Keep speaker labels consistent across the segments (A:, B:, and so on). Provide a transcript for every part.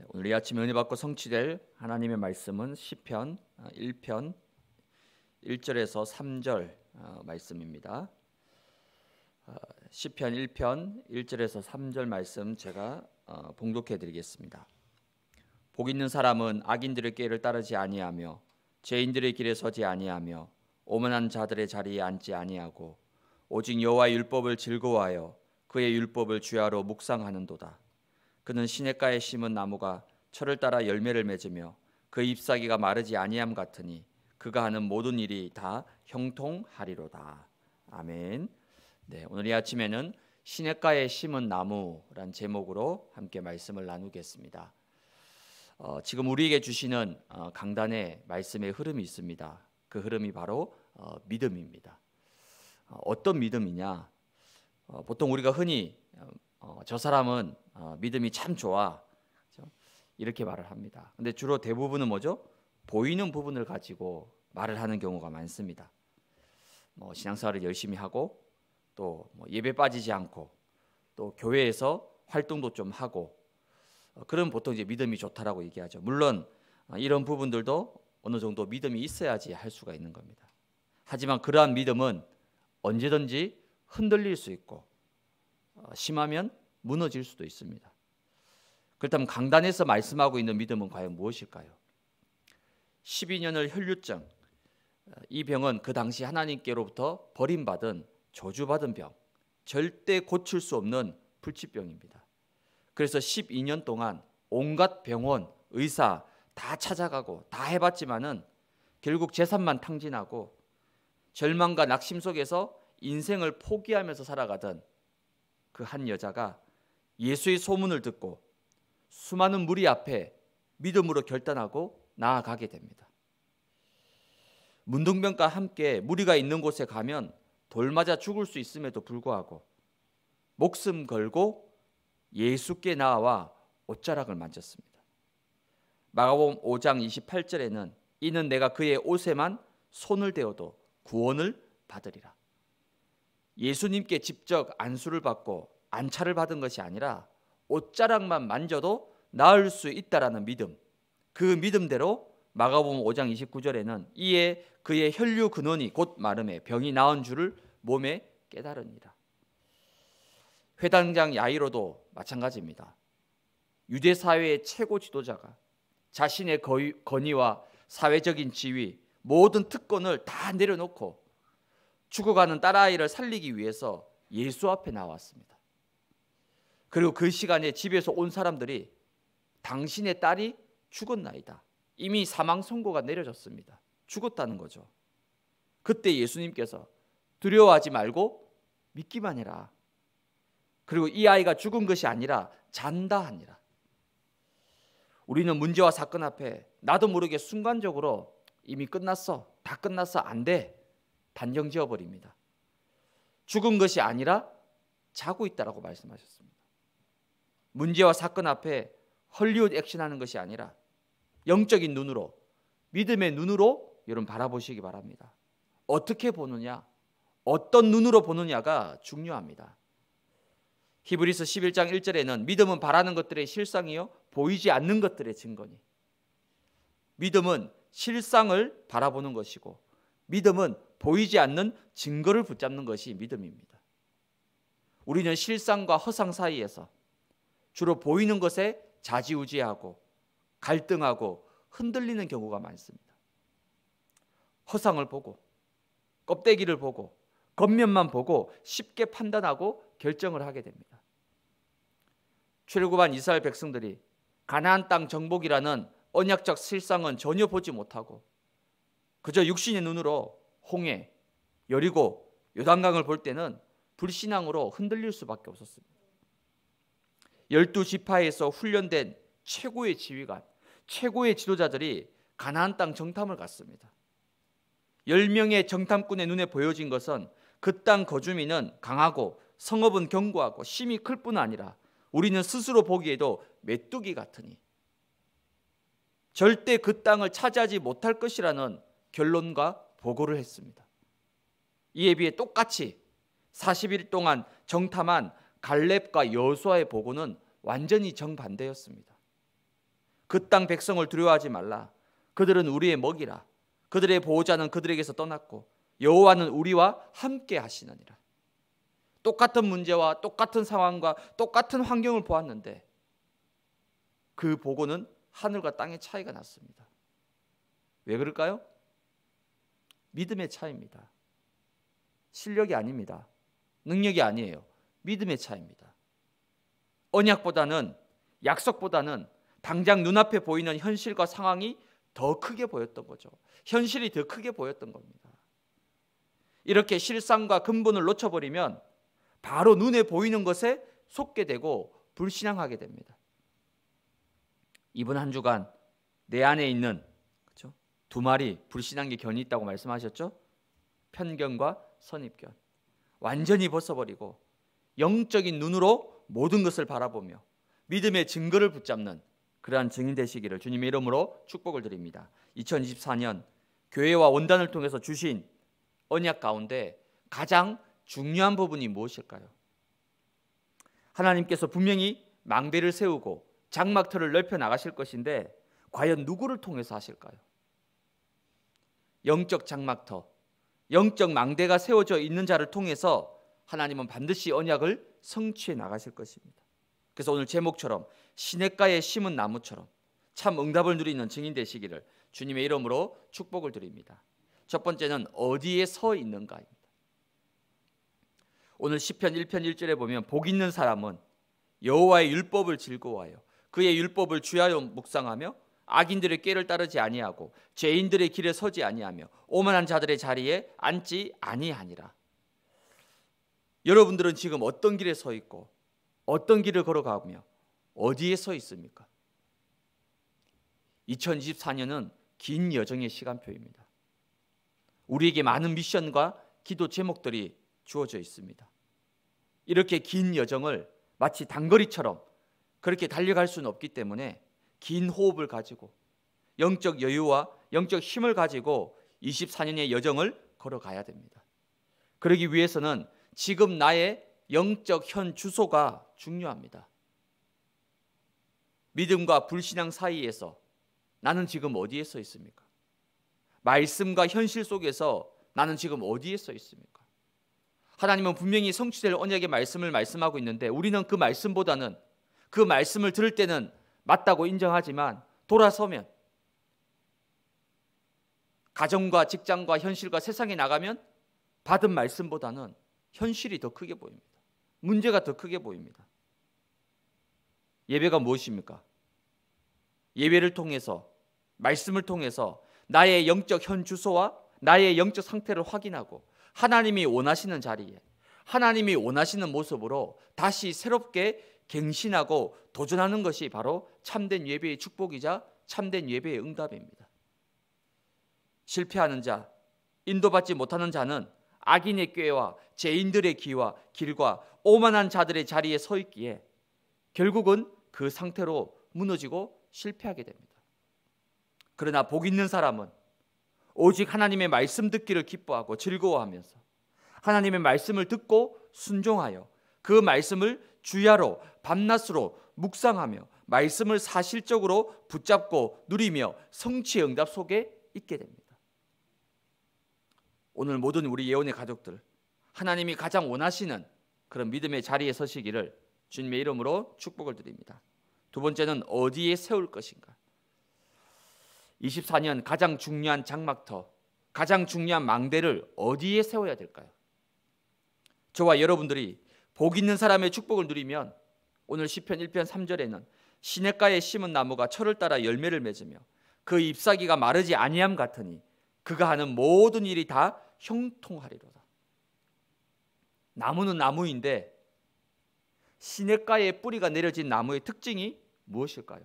A: 네, 오늘 이 아침 은혜 받고 성취될 하나님의 말씀은 시편 1편 아, 1절에서 3절 아, 말씀입니다. 아, 시편 1편 1절에서 3절 말씀 제가 어, 봉독해 드리겠습니다. 복 있는 사람은 악인들의 꾀를 따르지 아니하며 죄인들의 길에 서지 아니하며 오만한 자들의 자리에 앉지 아니하고 오직 여호와의 율법을 즐거워하여 그의 율법을 주야로 묵상하는도다. 그는 시냇가에 심은 나무가 철을 따라 열매를 맺으며 그 잎사귀가 마르지 아니함 같으니 그가 하는 모든 일이 다 형통하리로다. 아멘. 네, 오늘 이 아침에는 시냇가에 심은 나무란 제목으로 함께 말씀을 나누겠습니다. 어, 지금 우리에게 주시는 어, 강단의 말씀의 흐름이 있습니다. 그 흐름이 바로 어, 믿음입니다. 어, 어떤 믿음이냐? 어, 보통 우리가 흔히 어, 어, 저 사람은 어, 믿음이 참 좋아 그렇죠? 이렇게 말을 합니다. 근데 주로 대부분은 뭐죠? 보이는 부분을 가지고 말을 하는 경우가 많습니다. 뭐 신앙생활을 열심히 하고 또뭐 예배 빠지지 않고 또 교회에서 활동도 좀 하고 어, 그런 보통 이제 믿음이 좋다라고 얘기하죠. 물론 어, 이런 부분들도 어느 정도 믿음이 있어야지 할 수가 있는 겁니다. 하지만 그러한 믿음은 언제든지 흔들릴 수 있고 심하면 무너질 수도 있습니다. 그렇다면 강단에서 말씀하고 있는 믿음은 과연 무엇일까요? 12년을 혈류증 이 병은 그 당시 하나님께로부터 버림받은 저주받은 병 절대 고칠 수 없는 불치병입니다. 그래서 12년 동안 온갖 병원 의사 다 찾아가고 다 해봤지만은 결국 재산만 탕진하고 절망과 낙심 속에서 인생을 포기하면서 살아가던 그한 여자가 예수의 소문을 듣고 수많은 무리 앞에 믿음으로 결단하고 나아가게 됩니다. 문둥병과 함께 무리가 있는 곳에 가면 돌 맞아 죽을 수 있음에도 불구하고 목숨 걸고 예수께 나와 옷자락을 만졌습니다. 마가복음 5장 28절에는 이는 내가 그의 옷에만 손을 대어도 구원을 받으리라. 예수님께 직접 안수를 받고 안차를 받은 것이 아니라 옷자락만 만져도 나을 수 있다라는 믿음. 그 믿음대로 마가복음 5장 29절에는 이에 그의 혈류 근원이 곧 마름에 병이 나은 줄을 몸에 깨달으니라. 회당장 야이로도 마찬가지입니다. 유대 사회의 최고 지도자가 자신의 거의, 권위와 사회적인 지위 모든 특권을 다 내려놓고 죽어가는 딸아이를 살리기 위해서 예수 앞에 나왔습니다. 그리고 그 시간에 집에서 온 사람들이 당신의 딸이 죽었나이다. 이미 사망 선고가 내려졌습니다. 죽었다는 거죠. 그때 예수님께서 두려워하지 말고 믿기만 해라. 그리고 이 아이가 죽은 것이 아니라 잔다 하니라. 우리는 문제와 사건 앞에 나도 모르게 순간적으로 이미 끝났어. 다 끝났어. 안 돼. 단정 지어 버립니다. 죽은 것이 아니라 자고 있다라고 말씀하셨습니다. 문제와 사건 앞에 헐리우드 액션하는 것이 아니라 영적인 눈으로 믿음의 눈으로 여러분 바라보시기 바랍니다. 어떻게 보느냐, 어떤 눈으로 보느냐가 중요합니다. 히브리서 11장 1절에는 믿음은 바라는 것들의 실상이요 보이지 않는 것들의 증거니. 믿음은 실상을 바라보는 것이고 믿음은 보이지 않는 증거를 붙잡는 것이 믿음입니다. 우리는 실상과 허상 사이에서 주로 보이는 것에 자지우지하고 갈등하고 흔들리는 경우가 많습니다. 허상을 보고 껍데기를 보고 겉면만 보고 쉽게 판단하고 결정을 하게 됩니다. 출애굽한 이스라엘 백성들이 가나안 땅 정복이라는 언약적 실상은 전혀 보지 못하고 그저 육신의 눈으로 홍해, 여리고, 요단강을 볼 때는 불신앙으로 흔들릴 수밖에 없었습니다. 열두 지파에서 훈련된 최고의 지휘관, 최고의 지도자들이 가나안 땅 정탐을 갔습니다. 1명의 정탐꾼의 눈에 보여진 것은 그 땅 거주민은 강하고 성읍은 견고하고 심이 클 뿐 아니라 우리는 스스로 보기에도 메뚜기 같으니 절대 그 땅을 차지하지 못할 것이라는 결론과 보고를 했습니다. 이에 비해 똑같이 40일 동안 정탐한 갈렙과 여수아의 보고는 완전히 정반대였습니다. 그 땅 백성을 두려워하지 말라. 그들은 우리의 먹이라. 그들의 보호자는 그들에게서 떠났고 여호와는 우리와 함께 하시느니라. 똑같은 문제와 똑같은 상황과 똑같은 환경을 보았는데 그 보고는 하늘과 땅의 차이가 났습니다. 왜 그럴까요? 믿음의 차입니다. 실력이 아닙니다. 능력이 아니에요. 믿음의 차입니다. 언약보다는 약속보다는 당장 눈앞에 보이는 현실과 상황이 더 크게 보였던 거죠. 현실이 더 크게 보였던 겁니다. 이렇게 실상과 근본을 놓쳐버리면 바로 눈에 보이는 것에 속게 되고 불신앙하게 됩니다. 이번 한 주간 내 안에 있는 두 마리 불신한 게 견이 있다고 말씀하셨죠? 편견과 선입견. 완전히 벗어버리고 영적인 눈으로 모든 것을 바라보며 믿음의 증거를 붙잡는 그러한 증인 되시기를 주님의 이름으로 축복을 드립니다. 2024년 교회와 원단을 통해서 주신 언약 가운데 가장 중요한 부분이 무엇일까요? 하나님께서 분명히 망대를 세우고 장막터를 넓혀 나가실 것인데 과연 누구를 통해서 하실까요? 영적 장막터, 영적 망대가 세워져 있는 자를 통해서 하나님은 반드시 언약을 성취해 나가실 것입니다. 그래서 오늘 제목처럼 시냇가에 심은 나무처럼 참 응답을 누리는 증인 되시기를 주님의 이름으로 축복을 드립니다. 첫 번째는 어디에 서 있는가입니다. 오늘 시편 1편 1절에 보면 복 있는 사람은 여호와의 율법을 즐거워하여 그의 율법을 주하여 묵상하며 악인들의 꾀를 따르지 아니하고 죄인들의 길에 서지 아니하며 오만한 자들의 자리에 앉지 아니하니라. 여러분들은 지금 어떤 길에 서 있고 어떤 길을 걸어가며 어디에 서 있습니까? 2024년은 긴 여정의 시간표입니다. 우리에게 많은 미션과 기도 제목들이 주어져 있습니다. 이렇게 긴 여정을 마치 단거리처럼 그렇게 달려갈 수는 없기 때문에 긴 호흡을 가지고 영적 여유와 영적 힘을 가지고 24년의 여정을 걸어가야 됩니다. 그러기 위해서는 지금 나의 영적 현 주소가 중요합니다. 믿음과 불신앙 사이에서 나는 지금 어디에 서 있습니까? 말씀과 현실 속에서 나는 지금 어디에 서 있습니까? 하나님은 분명히 성취될 언약의 말씀을 말씀하고 있는데 우리는 그 말씀보다는 그 말씀을 들을 때는 맞다고 인정하지만 돌아서면 가정과 직장과 현실과 세상에 나가면 받은 말씀보다는 현실이 더 크게 보입니다. 문제가 더 크게 보입니다. 예배가 무엇입니까? 예배를 통해서 말씀을 통해서 나의 영적 현 주소와 나의 영적 상태를 확인하고 하나님이 원하시는 자리에 하나님이 원하시는 모습으로 다시 새롭게 갱신하고 도전하는 것이 바로 참된 예배의 축복이자 참된 예배의 응답입니다. 실패하는 자, 인도받지 못하는 자는 악인의 꾀와 죄인들의 기와 길과 오만한 자들의 자리에 서 있기에 결국은 그 상태로 무너지고 실패하게 됩니다. 그러나 복 있는 사람은 오직 하나님의 말씀 듣기를 기뻐하고 즐거워하면서 하나님의 말씀을 듣고 순종하여 그 말씀을 주야로 밤낮으로 묵상하며 말씀을 사실적으로 붙잡고 누리며 성취 응답 속에 있게 됩니다. 오늘 모든 우리 예언의 가족들 하나님이 가장 원하시는 그런 믿음의 자리에 서시기를 주님의 이름으로 축복을 드립니다. 두 번째는 어디에 세울 것인가? 24년 가장 중요한 장막터, 가장 중요한 망대를 어디에 세워야 될까요? 저와 여러분들이 복 있는 사람의 축복을 누리면 오늘 시편 1편 3절에는 시냇가에 심은 나무가 철을 따라 열매를 맺으며 그 잎사귀가 마르지 아니함 같으니 그가 하는 모든 일이 다 형통하리로다. 나무는 나무인데 시냇가에 뿌리가 내려진 나무의 특징이 무엇일까요?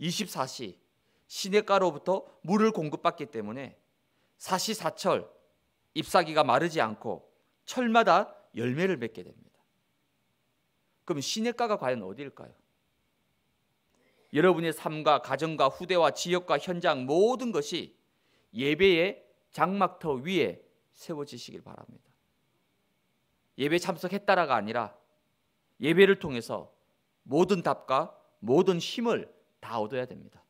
A: 24시 시냇가로부터 물을 공급받기 때문에 사시사철 잎사귀가 마르지 않고 철마다 열매를 맺게 됩니다. 그럼 시냇가가 과연 어디일까요? 여러분의 삶과 가정과 후대와 지역과 현장 모든 것이 예배의 장막터 위에 세워지시길 바랍니다. 예배 참석했다라가 아니라 예배를 통해서 모든 답과 모든 힘을 다 얻어야 됩니다.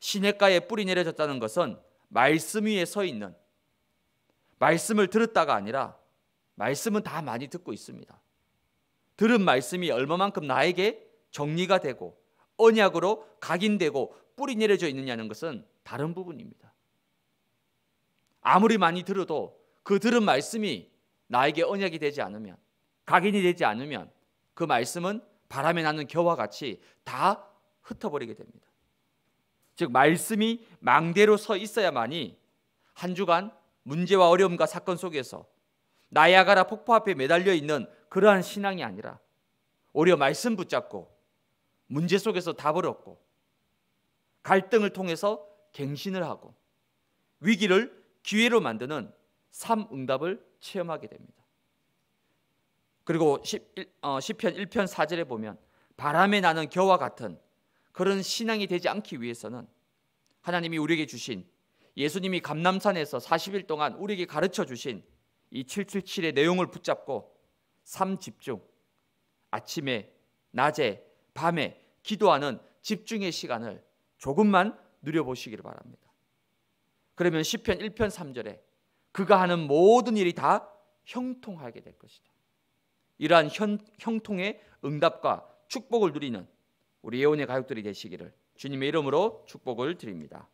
A: 시냇가에 뿌리 내려졌다는 것은 말씀 위에 서 있는 말씀을 들었다가 아니라 말씀은 다 많이 듣고 있습니다. 들은 말씀이 얼마만큼 나에게 정리가 되고 언약으로 각인되고 뿌리 내려져 있느냐는 것은 다른 부분입니다. 아무리 많이 들어도 그 들은 말씀이 나에게 언약이 되지 않으면 각인이 되지 않으면 그 말씀은 바람에 나는 겨와 같이 다 흩어버리게 됩니다. 즉 말씀이 망대로 서 있어야만이 한 주간 문제와 어려움과 사건 속에서 나야가라 폭포 앞에 매달려 있는 그러한 신앙이 아니라 오히려 말씀 붙잡고 문제 속에서 답을 얻고 갈등을 통해서 갱신을 하고 위기를 기회로 만드는 삼응답을 체험하게 됩니다. 그리고 1 0 어, 1편 4절에 보면 바람에 나는 겨와 같은 그런 신앙이 되지 않기 위해서는 하나님이 우리에게 주신 예수님이 감남산에서 40일 동안 우리에게 가르쳐 주신 이 777의 내용을 붙잡고 3 집중 아침에 낮에 밤에 기도하는 집중의 시간을 조금만 누려보시기를 바랍니다. 그러면 시편 1편 3절에 그가 하는 모든 일이 다 형통하게 될 것이다. 이러한 현, 형통의 응답과 축복을 누리는 우리 예언의 가족들이 되시기를 주님의 이름으로 축복을 드립니다.